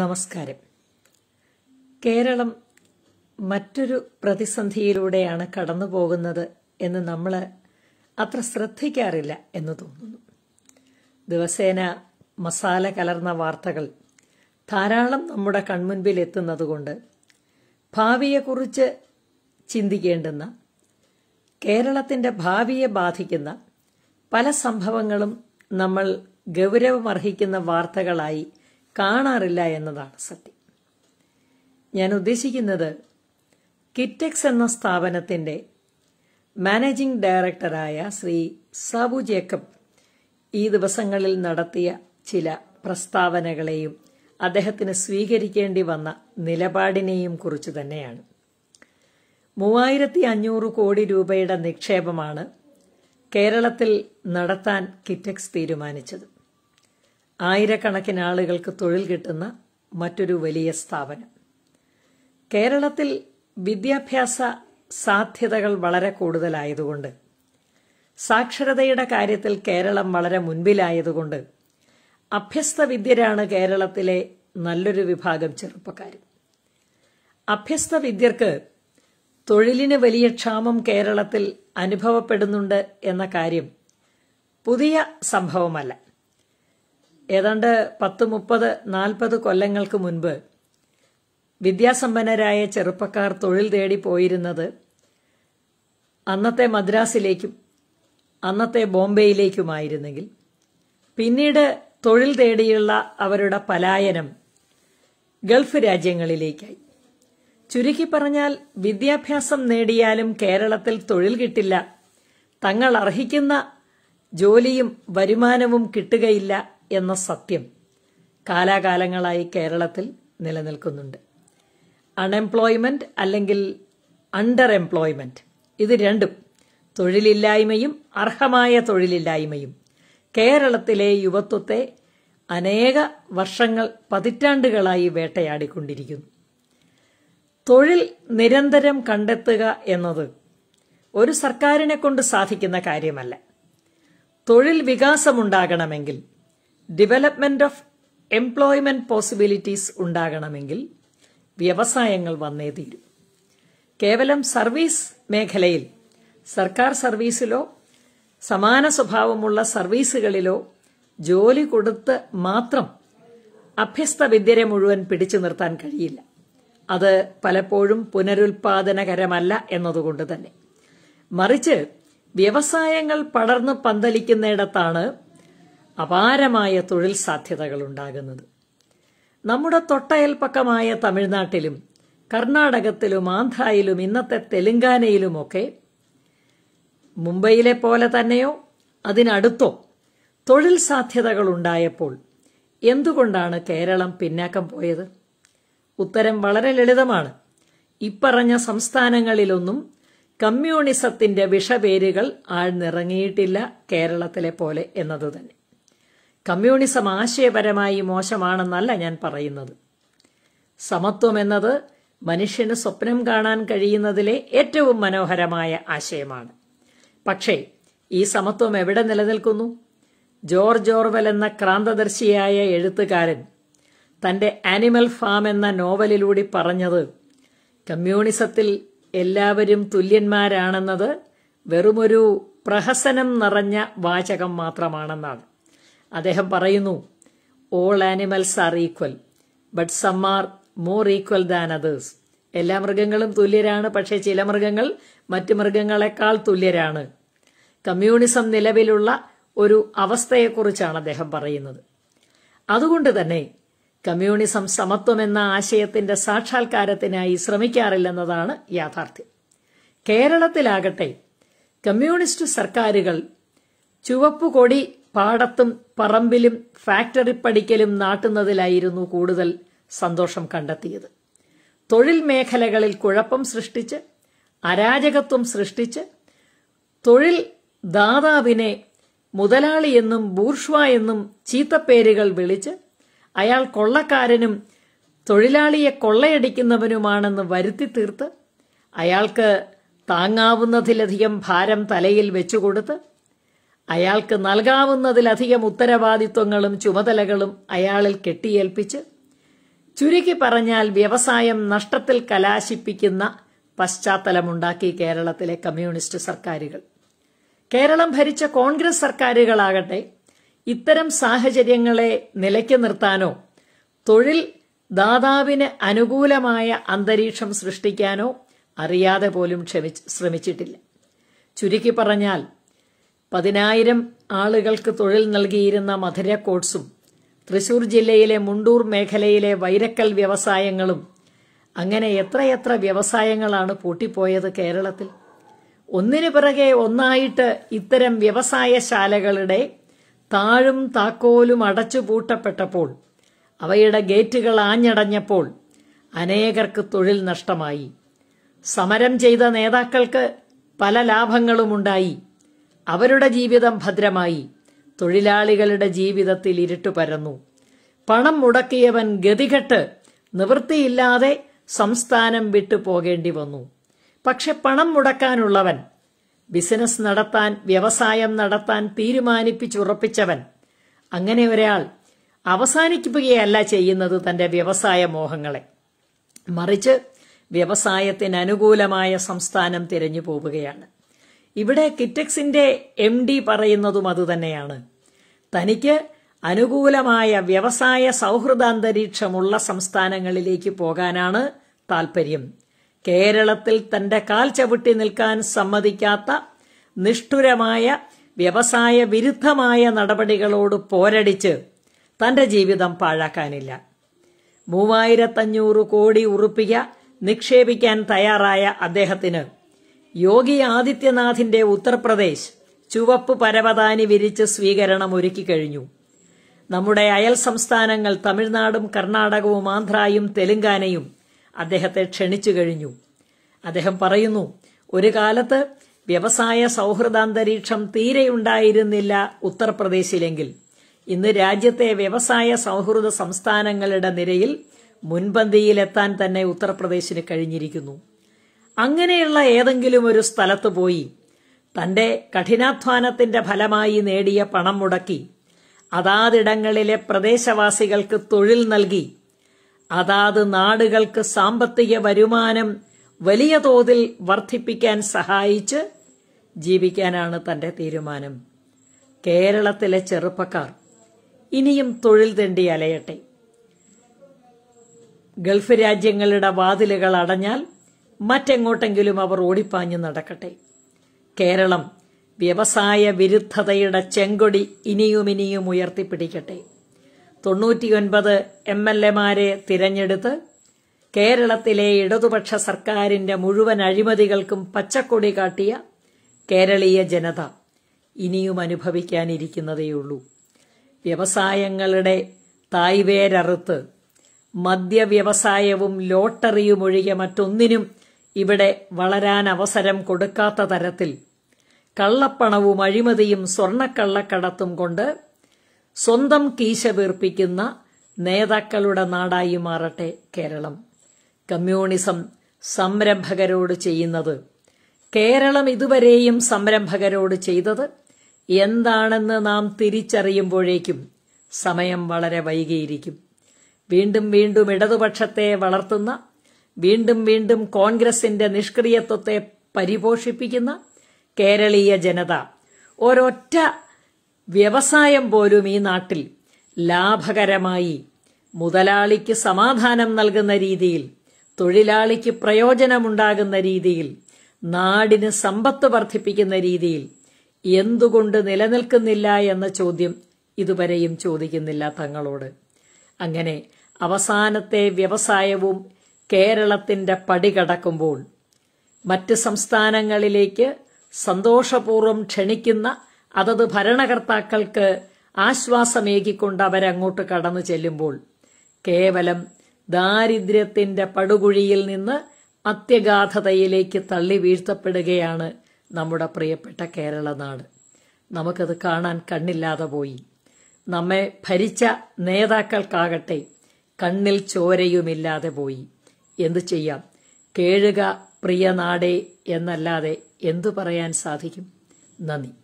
നമസ്കാരം കേരളം മറ്റൊരു പ്രതിസന്ധിയിലൂടെയാണ് കടന്നു പോകുന്നത് എന്ന് നമ്മൾ അത്ര ശ്രദ്ധിക്കാറില്ല എന്ന് തോന്നുന്നു ദിവസേന മസാല കലർന്ന വാർത്തകൾ ധാരാളം നമ്മുടെ കൺമുൻപിൽ എത്തുന്നതുകൊണ്ട് ഭാവിയെക്കുറിച്ച് ചിന്തിക്കേണ്ടുന്ന കേരളത്തിന്റെ ഭാവിയെ ബാധിക്കുന്ന പല സംഭവങ്ങളും നമ്മൾ ഗൗരവമർഹിക്കുന്ന വാർത്തകളായി കാണാറില്ല എന്നതാണ് സത്യം ഞാൻ ഉദ്ദേശിക്കുന്നത് കിറ്റെക്സ് എന്ന സ്ഥാപനത്തിന്റെ മാനേജിംഗ് ഡയറക്ടറായ ശ്രീ സാബു ജേക്കബ് ഈ ദിവസങ്ങളിൽ നടത്തിയ ചില പ്രസ്താവനകളെയും അദ്ദേഹത്തിന് സ്വീകരിക്കേണ്ടി വന്ന നിലപാടിനെയും കുറിച്ച് തന്നെയാണ് മൂവായിരത്തി അഞ്ഞൂറ് കോടി രൂപയുടെ നിക്ഷേപമാണ് കേരളത്തിൽ നടത്താൻ കിറ്റക്സ് തീരുമാനിച്ചത് ആയിരക്കണക്കിന് ആളുകൾക്ക് തൊഴിൽ കിട്ടുന്ന മറ്റൊരു വലിയ സ്ഥാപനം കേരളത്തിൽ വിദ്യാഭ്യാസ സാധ്യതകൾ വളരെ കൂടുതലായതുകൊണ്ട് സാക്ഷരതയുടെ കാര്യത്തിൽ കേരളം വളരെ മുൻപിലായതുകൊണ്ട് അഭ്യസ്ത വിദ്യരാണ് കേരളത്തിലെ നല്ലൊരു വിഭാഗം ചെറുപ്പക്കാർ അഭ്യസ്ത വിദ്യർക്ക് തൊഴിലിന് വലിയ ക്ഷാമം കേരളത്തിൽ അനുഭവപ്പെടുന്നുണ്ട് എന്ന കാര്യം പുതിയ സംഭവമല്ല ഏതാണ്ട് പത്ത് മുപ്പത് നാൽപ്പത് കൊല്ലങ്ങൾക്ക് മുൻപ് വിദ്യാസമ്പന്നരായ ചെറുപ്പക്കാർ തൊഴിൽ തേടി പോയിരുന്നത് അന്നത്തെ മദ്രാസിലേക്കും അന്നത്തെ ബോംബെയിലേക്കുമായിരുന്നെങ്കിൽ പിന്നീട് തൊഴിൽ തേടിയുള്ള അവരുടെ പലായനം ഗൾഫ് രാജ്യങ്ങളിലേക്കായി ചുരുക്കി പറഞ്ഞാൽ വിദ്യാഭ്യാസം നേടിയാലും കേരളത്തിൽ തൊഴിൽ കിട്ടില്ല തങ്ങൾ അർഹിക്കുന്ന ജോലിയും വരുമാനവും കിട്ടുകയില്ല എന്ന സത്യം കാലാകാലങ്ങളായി കേരളത്തിൽ നിലനിൽക്കുന്നുണ്ട് അൺഎംപ്ലോയ്മെന്റ് അല്ലെങ്കിൽ അണ്ടർ എംപ്ലോയ്മെന്റ് ഇത് രണ്ടും തൊഴിലില്ലായ്മയും അർഹമായ തൊഴിലില്ലായ്മയും കേരളത്തിലെ യുവത്വത്തെ അനേക വർഷങ്ങൾ പതിറ്റാണ്ടുകളായി വേട്ടയാടിക്കൊണ്ടിരിക്കുന്നു തൊഴിൽ നിരന്തരം കണ്ടെത്തുക എന്നത് ഒരു സർക്കാരിനെ കൊണ്ട് സാധിക്കുന്ന കാര്യമല്ല തൊഴിൽ വികാസമുണ്ടാകണമെങ്കിൽ ഡെവലപ്മെന്റ് ഓഫ് എംപ്ലോയ്മെന്റ് പോസിബിലിറ്റീസ് ഉണ്ടാകണമെങ്കിൽ വ്യവസായങ്ങൾ വന്നേ തീരും കേവലം സർവീസ് മേഖലയിൽ സർക്കാർ സർവീസിലോ സമാന സ്വഭാവമുള്ള സർവീസുകളിലോ ജോലി കൊടുത്ത് മാത്രം അഭ്യസ്ത വിദ്യരെ മുഴുവൻ പിടിച്ചു നിർത്താൻ കഴിയില്ല അത് പലപ്പോഴും പുനരുൽപാദനകരമല്ല എന്നതുകൊണ്ട് തന്നെ മറിച്ച് വ്യവസായങ്ങൾ പടർന്നു പന്തലിക്കുന്നിടത്താണ് അപാരമായ തൊഴിൽ സാധ്യതകൾ ഉണ്ടാകുന്നത് നമ്മുടെ തൊട്ടയൽപ്പക്കമായ തമിഴ്നാട്ടിലും കർണാടകത്തിലും ആന്ധ്രയിലും ഇന്നത്തെ തെലുങ്കാനയിലുമൊക്കെ മുംബൈയിലെ പോലെ തന്നെയോ അതിനടുത്തോ തൊഴിൽ സാധ്യതകൾ ഉണ്ടായപ്പോൾ എന്തുകൊണ്ടാണ് കേരളം പിന്നാക്കം പോയത് ഉത്തരം വളരെ ലളിതമാണ് ഇപ്പറഞ്ഞ സംസ്ഥാനങ്ങളിലൊന്നും കമ്മ്യൂണിസത്തിന്റെ വിഷപേരുകൾ ആഴ്ന്നിറങ്ങിയിട്ടില്ല കേരളത്തിലെ പോലെ എന്നത് തന്നെ കമ്മ്യൂണിസം ആശയപരമായി മോശമാണെന്നല്ല ഞാൻ പറയുന്നത് സമത്വം എന്നത് മനുഷ്യന് സ്വപ്നം കാണാൻ കഴിയുന്നതിലെ ഏറ്റവും മനോഹരമായ ആശയമാണ് പക്ഷേ ഈ സമത്വം എവിടെ നിലനിൽക്കുന്നു ജോർജ് ഓർവൽ എന്ന ക്രാന്തദർശിയായ എഴുത്തുകാരൻ തന്റെ ആനിമൽ ഫാം എന്ന നോവലിലൂടെ പറഞ്ഞത് കമ്മ്യൂണിസത്തിൽ എല്ലാവരും തുല്യന്മാരാണെന്നത് വെറുമൊരു പ്രഹസനം നിറഞ്ഞ വാചകം മാത്രമാണെന്നാണ് അദ്ദേഹം പറയുന്നു all animals are equal but some are more equal than others എല്ലാ മൃഗങ്ങളും തുല്യരാണ് പക്ഷേ ചില മൃഗങ്ങൾ മറ്റ് മൃഗങ്ങളെക്കാൾ തുല്യരാണ് കമ്മ്യൂണിസം നിലവിലുള്ള ഒരു അവസ്ഥയെക്കുറിച്ചാണ് അദ്ദേഹം പറയുന്നത് അതുകൊണ്ട് തന്നെ കമ്മ്യൂണിസം സമത്വമെന്ന ആശയത്തിന്റെ സാക്ഷാത്കാരത്തിനായി ശ്രമിക്കാറില്ലെന്നതാണ് യാഥാർത്ഥ്യം കേരളത്തിലാകട്ടെ കമ്മ്യൂണിസ്റ്റ് സർക്കാരുകൾ ചുവപ്പുകൊടി പാടത്തും പറമ്പിലും ഫാക്ടറി പഠിക്കലും നാട്ടുന്നതിലായിരുന്നു കൂടുതൽ സന്തോഷം കണ്ടെത്തിയത് തൊഴിൽ മേഖലകളിൽ കുഴപ്പം സൃഷ്ടിച്ച് അരാജകത്വം സൃഷ്ടിച്ച് തൊഴിൽ ദാതാവിനെ മുതലാളി എന്നും ബൂർഷ്വ എന്നും ചീത്തപ്പേരുകൾ വിളിച്ച് അയാൾ കൊള്ളക്കാരനും തൊഴിലാളിയെ കൊള്ളയടിക്കുന്നവനുമാണെന്ന് വരുത്തി തീർത്ത് അയാൾക്ക് താങ്ങാവുന്നതിലധികം ഭാരം തലയിൽ വെച്ചുകൊടുത്ത് അയാൾക്ക് നൽകാവുന്നതിലധികം ഉത്തരവാദിത്വങ്ങളും ചുമതലകളും അയാളിൽ കെട്ടിയേൽപ്പിച്ച് ചുരുക്കി പറഞ്ഞാൽ വ്യവസായം നഷ്ടത്തിൽ കലാശിപ്പിക്കുന്ന പശ്ചാത്തലമുണ്ടാക്കി കേരളത്തിലെ കമ്മ്യൂണിസ്റ്റ് സർക്കാരുകൾ കേരളം ഭരിച്ച കോൺഗ്രസ് സർക്കാരുകളാകട്ടെ ഇത്തരം സാഹചര്യങ്ങളെ നിലയ്ക്ക് നിർത്താനോ തൊഴിൽ ദാതാവിന് അനുകൂലമായ അന്തരീക്ഷം സൃഷ്ടിക്കാനോ അറിയാതെ പോലും ശ്രമിച്ചിട്ടില്ല ചുരുക്കി പറഞ്ഞാൽ പതിനായിരം ആളുകൾക്ക് തൊഴിൽ നൽകിയിരുന്ന മധുര കോട്സും തൃശൂർ ജില്ലയിലെ മുണ്ടൂർ മേഖലയിലെ വൈരക്കൽ വ്യവസായങ്ങളും അങ്ങനെ എത്രയെത്ര വ്യവസായങ്ങളാണ് പൂട്ടിപ്പോയത് കേരളത്തിൽ ഒന്നിനു പിറകെ ഒന്നായിട്ട് ഇത്തരം വ്യവസായശാലകളുടെ താഴും താക്കോലും അടച്ചു പൂട്ടപ്പെട്ടപ്പോൾ അവയുടെ ഗേറ്റുകൾ ആഞ്ഞടഞ്ഞപ്പോൾ അനേകർക്ക് തൊഴിൽ നഷ്ടമായി സമരം ചെയ്ത നേതാക്കൾക്ക് പല ലാഭങ്ങളുമുണ്ടായി അവരുടെ ജീവിതം ഭദ്രമായി തൊഴിലാളികളുടെ ജീവിതത്തിൽ ഇരുട്ടു പരന്നു പണം മുടക്കിയവൻ ഗതികെട്ട് നിവൃത്തിയില്ലാതെ സംസ്ഥാനം വിട്ടു പോകേണ്ടി വന്നു പക്ഷെ പണം മുടക്കാനുള്ളവൻ ബിസിനസ് നടത്താൻ വ്യവസായം നടത്താൻ തീരുമാനിപ്പിച്ചുറപ്പിച്ചവൻ അങ്ങനെ ഒരാൾ അവസാനിപ്പിക്കുകയല്ല ചെയ്യുന്നത് തന്റെ വ്യവസായ മോഹങ്ങളെ മറിച്ച് വ്യവസായത്തിന് അനുകൂലമായ സംസ്ഥാനം തിരഞ്ഞു പോവുകയാണ് ഇവിടെ കിറ്റക്സിന്റെ എം ഡി പറയുന്നതും അതുതന്നെയാണ് തനിക്ക് അനുകൂലമായ വ്യവസായ സൗഹൃദാന്തരീക്ഷമുള്ള സംസ്ഥാനങ്ങളിലേക്ക് പോകാനാണ് താൽപര്യം കേരളത്തിൽ തന്റെ കാൽ ചവിട്ടി നിൽക്കാൻ സമ്മതിക്കാത്ത നിഷ്ഠുരമായ വ്യവസായ വിരുദ്ധമായ നടപടികളോട് പോരടിച്ച് തന്റെ ജീവിതം പാഴാക്കാനില്ല മൂവായിരത്തഞ്ഞൂറ് കോടി ഉറുപ്പിക നിക്ഷേപിക്കാൻ തയ്യാറായ അദ്ദേഹത്തിന് യോഗി ആദിത്യനാഥിന്റെ ഉത്തർപ്രദേശ് ചുവപ്പ് പരവതാനി വിരിച്ച് സ്വീകരണം ഒരുക്കി കഴിഞ്ഞു നമ്മുടെ അയൽ സംസ്ഥാനങ്ങൾ തമിഴ്നാടും കർണാടകവും ആന്ധ്രായും തെലുങ്കാനയും അദ്ദേഹത്തെ ക്ഷണിച്ചു കഴിഞ്ഞു അദ്ദേഹം പറയുന്നു ഒരു കാലത്ത് വ്യവസായ സൗഹൃദാന്തരീക്ഷം തീരെയുണ്ടായിരുന്നില്ല ഉത്തർപ്രദേശിലെങ്കിൽ ഇന്ന് രാജ്യത്തെ വ്യവസായ സൗഹൃദ സംസ്ഥാനങ്ങളുടെ നിരയിൽ മുൻപന്തിയിലെത്താൻ തന്നെ ഉത്തർപ്രദേശിന് കഴിഞ്ഞിരിക്കുന്നു അങ്ങനെയുള്ള ഏതെങ്കിലും ഒരു സ്ഥലത്ത് പോയി തന്റെ കഠിനാധ്വാനത്തിന്റെ ഫലമായി നേടിയ പണം മുടക്കി അതാതിടങ്ങളിലെ പ്രദേശവാസികൾക്ക് തൊഴിൽ നൽകി അതാത് നാടുകൾക്ക് സാമ്പത്തിക വരുമാനം വലിയ തോതിൽ വർദ്ധിപ്പിക്കാൻ സഹായിച്ച് ജീവിക്കാനാണ് തന്റെ തീരുമാനം കേരളത്തിലെ ചെറുപ്പക്കാർ ഇനിയും തൊഴിൽ തെണ്ടി അലയട്ടെ ഗൾഫ് രാജ്യങ്ങളുടെ വാതിലുകൾ അടഞ്ഞാൽ മറ്റെങ്ങോട്ടെങ്കിലും അവർ ഓടിപ്പാഞ്ഞു നടക്കട്ടെ കേരളം വ്യവസായ വിരുദ്ധതയുടെ ചെങ്കൊടി ഇനിയും ഇനിയും ഉയർത്തിപ്പിടിക്കട്ടെ തൊണ്ണൂറ്റിയൊൻപത് എം എൽ എമാരെ തിരഞ്ഞെടുത്ത് കേരളത്തിലെ ഇടതുപക്ഷ സർക്കാരിന്റെ മുഴുവൻ അഴിമതികൾക്കും പച്ചക്കൊടി കാട്ടിയ കേരളീയ ജനത ഇനിയും അനുഭവിക്കാനിരിക്കുന്നതേയുള്ളൂ വ്യവസായങ്ങളുടെ തായ്വേരറുത്ത് മദ്യവ്യവസായവും ലോട്ടറിയും ഒഴികെ മറ്റൊന്നിനും ഇവിടെ വളരാൻ അവസരം കൊടുക്കാത്ത തരത്തിൽ കള്ളപ്പണവും അഴിമതിയും സ്വർണക്കള്ളക്കടത്തും കൊണ്ട് സ്വന്തം കീശ വീർപ്പിക്കുന്ന നേതാക്കളുടെ നാടായി മാറട്ടെ കേരളം കമ്മ്യൂണിസം സംരംഭകരോട് ചെയ്യുന്നത് കേരളം ഇതുവരെയും സംരംഭകരോട് ചെയ്തത് എന്താണെന്ന് നാം തിരിച്ചറിയുമ്പോഴേക്കും സമയം വളരെ വൈകിയിരിക്കും വീണ്ടും വീണ്ടും ഇടതുപക്ഷത്തെ വളർത്തുന്ന വീണ്ടും വീണ്ടും കോൺഗ്രസിന്റെ നിഷ്ക്രിയത്വത്തെ പരിപോഷിപ്പിക്കുന്ന കേരളീയ ജനത ഒരൊറ്റ വ്യവസായം പോലും ഈ നാട്ടിൽ ലാഭകരമായി മുതലാളിക്ക് സമാധാനം നൽകുന്ന രീതിയിൽ തൊഴിലാളിക്ക് പ്രയോജനമുണ്ടാകുന്ന രീതിയിൽ നാടിന് സമ്പത്ത് വർദ്ധിപ്പിക്കുന്ന രീതിയിൽ എന്തുകൊണ്ട് നിലനിൽക്കുന്നില്ല എന്ന ചോദ്യം ഇതുവരെയും ചോദിക്കുന്നില്ല തങ്ങളോട് അങ്ങനെ അവസാനത്തെ വ്യവസായവും കേരളത്തിന്റെ പടി കടക്കുമ്പോൾ മറ്റ് സംസ്ഥാനങ്ങളിലേക്ക് സന്തോഷപൂർവ്വം ക്ഷണിക്കുന്ന അതത് ഭരണകർത്താക്കൾക്ക് ആശ്വാസമേകിക്കൊണ്ട് അവരങ്ങോട്ട് കടന്നു ചെല്ലുമ്പോൾ കേവലം ദാരിദ്ര്യത്തിന്റെ പടുകുഴിയിൽ നിന്ന് അത്യഗാധതയിലേക്ക് തള്ളി വീഴ്ത്തപ്പെടുകയാണ് നമ്മുടെ പ്രിയപ്പെട്ട കേരള നാട് നമുക്കത് കാണാൻ കണ്ണില്ലാതെ പോയി നമ്മെ ഭരിച്ച നേതാക്കൾക്കാകട്ടെ കണ്ണിൽ ചോരയുമില്ലാതെ പോയി എന്തു ചെയ്യാം കേഴുക പ്രിയ നാടേ എന്നല്ലാതെ എന്തു പറയാൻ സാധിക്കും നന്ദി